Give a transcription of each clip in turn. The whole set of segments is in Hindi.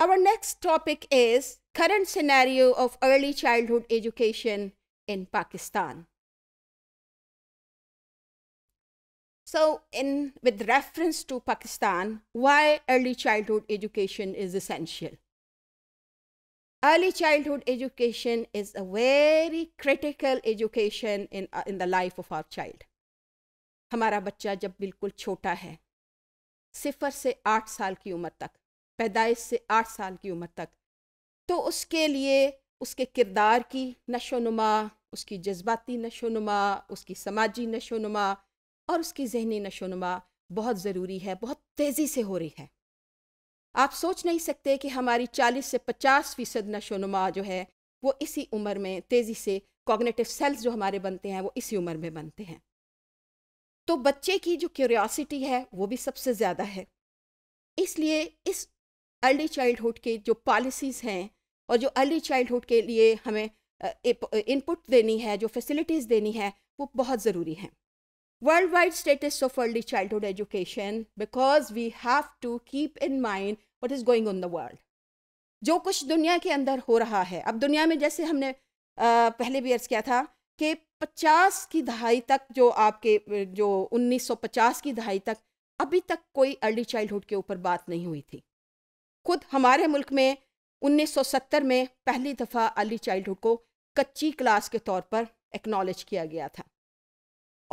Our next topic is current scenario of early childhood education in Pakistan. So in with reference to Pakistan, why early childhood education is essential. Early childhood education is a very critical education in, uh, in the life of our child. हमारा बच्चा जब बिल्कुल छोटा है सिफर से आठ साल की उम्र तक पैदाइश से आठ साल की उम्र तक तो उसके लिए उसके किरदार की नशो नुमा उसकी जज्बाती नशो नुमा उसकी समाजी नशो नुमा और उसकी जहनी नशो नुमा बहुत ज़रूरी है बहुत तेज़ी से हो रही है आप सोच नहीं सकते कि हमारी 40 से 50 फ़ीसद नशो नुमा जो है वो इसी उम्र में तेज़ी से कॉग्नेटिव सेल्स जो हमारे बनते हैं वो इसी उम्र में बनते हैं तो बच्चे की जो क्यूरियासिटी है वो भी सबसे ज़्यादा है इसलिए इस अर्ली चाइल्डहुड की जो पॉलिसीज़ हैं और जो अर्ली चाइल्डहुड के लिए हमें इनपुट देनी है जो फैसिलिटीज़ देनी है वो बहुत ज़रूरी हैं world wide status of early childhood education because we have to keep in mind what is going on the world जो कुछ दुनिया के अंदर हो रहा है अब दुनिया में जैसे हमने पहले भी अर्ज़ किया था कि 50 की दहाई तक जो आपके जो 1950 की दहाई तक अभी तक कोई अर्ली चाइल्डहुड के ऊपर बात नहीं हुई थी खुद हमारे मुल्क में 1970 में पहली दफ़ा अर्ली चाइल्डहुड को कच्ची क्लास के तौर पर एक्नॉलेज किया गया था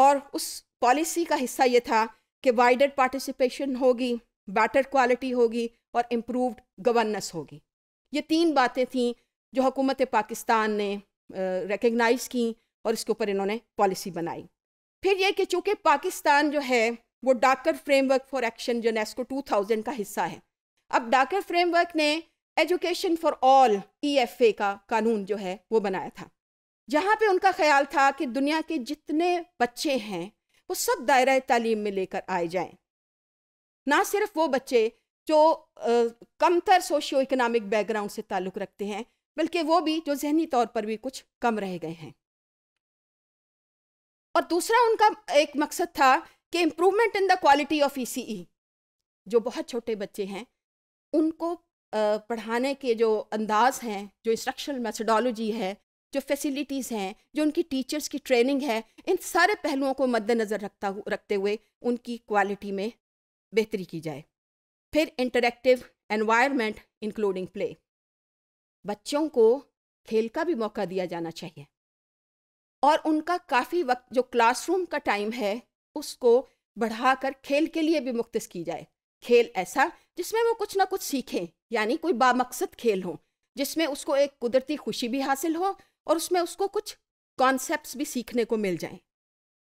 और उस पॉलिसी का हिस्सा ये था कि वाइडर पार्टिसिपेशन होगी बेटर क्वालिटी होगी और इम्प्रूवड गवर्नेंस होगी ये तीन बातें थीं जो हुकूमत पाकिस्तान ने रिकगनाइज़ की और इसके ऊपर इन्होंने पॉलिसी बनाई फिर यह कि चूँकि पाकिस्तान जो है वो डाकर फ्रेमवर्क फॉर एक्शन जो नेस्को 2000 का हिस्सा है अब डाके फ्रेमवर्क ने एजुकेशन फॉर ऑल ईएफए का कानून जो है वो बनाया था जहाँ पे उनका ख्याल था कि दुनिया के जितने बच्चे हैं वो सब दायरा तालीम में लेकर आए जाएं ना सिर्फ वो बच्चे जो कमतर सोशियो इकोनॉमिक बैकग्राउंड से ताल्लुक़ रखते हैं बल्कि वो भी जो जहनी तौर पर भी कुछ कम रह गए हैं और दूसरा उनका एक मकसद था कि improvement in the quality of E जो बहुत छोटे बच्चे हैं उनको पढ़ाने के जो अंदाज हैं जो इंस्ट्रक्शनल मैथडोलोजी है जो फैसिलिटीज़ हैं जो उनकी टीचर्स की ट्रेनिंग है इन सारे पहलुओं को मद्दनज़र रखता रखते हुए उनकी क्वालिटी में बेहतरी की जाए फिर इंटरेक्टिव एनवायरनमेंट इंक्लूडिंग प्ले बच्चों को खेल का भी मौका दिया जाना चाहिए और उनका काफ़ी वक्त जो क्लासरूम का टाइम है उसको बढ़ाकर खेल के लिए भी मुख्त की जाए खेल ऐसा जिसमें वो कुछ ना कुछ सीखें यानी कोई बामकसद खेल हो जिसमें उसको एक कुदरती खुशी भी हासिल हो और उसमें उसको कुछ कॉन्सेप्ट भी सीखने को मिल जाएं।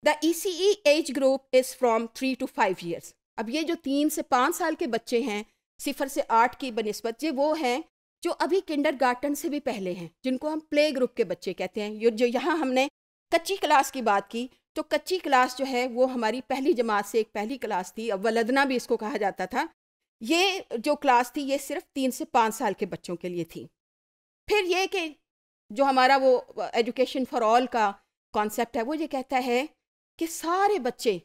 The E C E age group is from three to five years अब ये जो तीन से पाँच साल के बच्चे हैं सिफर से आठ की बनस्बत ये वो हैं जो अभी किंडर गार्टन से भी पहले हैं जिनको हम प्ले ग्रुप के बच्चे कहते हैं जो यहाँ हमने कच्ची क्लास की बात की तो कच्ची क्लास जो है वो हमारी पहली जमात से एक पहली क्लास थी अब वलदना भी इसको कहा जाता था ये जो क्लास थी ये सिर्फ तीन से पाँच साल के बच्चों के लिए थी फिर ये कि जो हमारा वो एजुकेशन फॉर ऑल का कॉन्सेप्ट है वो ये कहता है कि सारे बच्चे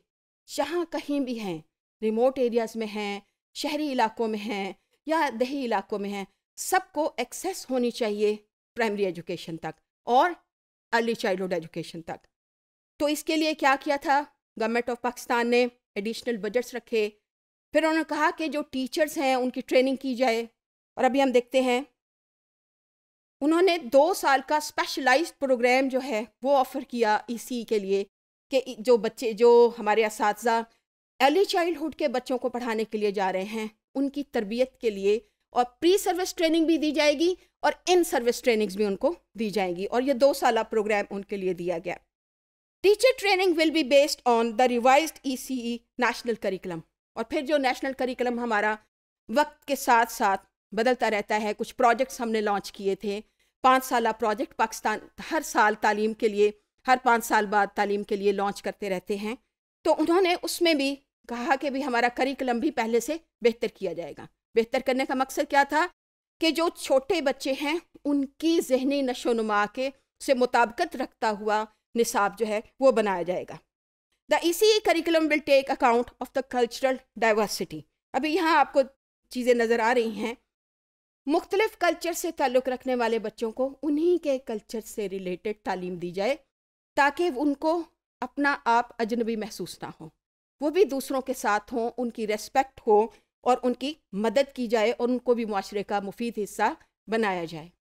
जहाँ कहीं भी हैं रिमोट एरियाज़ में हैं शहरी इलाकों में हैं या दही इलाकों में हैं सबको एक्सेस होनी चाहिए प्राइमरी एजुकेशन तक और अर्ली चाइल्डहुड एजुकेशन तक तो इसके लिए क्या किया था गवर्नमेंट ऑफ पाकिस्तान ने एडिशनल बजट्स रखे फिर उन्होंने कहा कि जो टीचर्स हैं उनकी ट्रेनिंग की जाए और अभी हम देखते हैं उन्होंने दो साल का स्पेशलाइज्ड प्रोग्राम जो है वो ऑफ़र किया इसी e के लिए कि जो बच्चे जो हमारे इस अर्ली चाइल्डहुड के बच्चों को पढ़ाने के लिए जा रहे हैं उनकी तरबियत के लिए और प्री सर्विस ट्रेनिंग भी दी जाएगी और इन सर्विस ट्रेनिंग्स भी उनको दी जाएंगी और ये दो साल प्रोग्राम उनके लिए दिया गया teacher training will be based on the revise E national curriculum और फिर जो नेशनल करिकुलम हमारा वक्त के साथ साथ बदलता रहता है कुछ प्रोजेक्ट्स हमने लॉन्च किए थे पाँच साल प्रोजेक्ट पाकिस्तान हर साल तालीम के लिए हर पाँच साल बाद तालीम के लिए लॉन्च करते रहते हैं तो उन्होंने उसमें भी कहा कि भी हमारा करिकुलम भी पहले से बेहतर किया जाएगा बेहतर करने का मकसद क्या था कि जो छोटे बच्चे हैं उनकी जहनी नशो नुमा के से मुताबकत रखता हुआ निसाब जो है वो बनाया जाएगा the E C curriculum will take account of the cultural diversity अभी यहाँ आपको चीज़ें नज़र आ रही हैं मुख्तलिफ़ कल्चर से ताल्लुक़ रखने वाले बच्चों को उन्हीं के कल्चर से रिलेटेड तालीम दी जाए ताकि उनको अपना आप अजनबी महसूस ना हो वो भी दूसरों के साथ हों उनकी रेस्पेक्ट हो और उनकी मदद की जाए और उनको भी माशरे का मुफीद हिस्सा बनाया जाए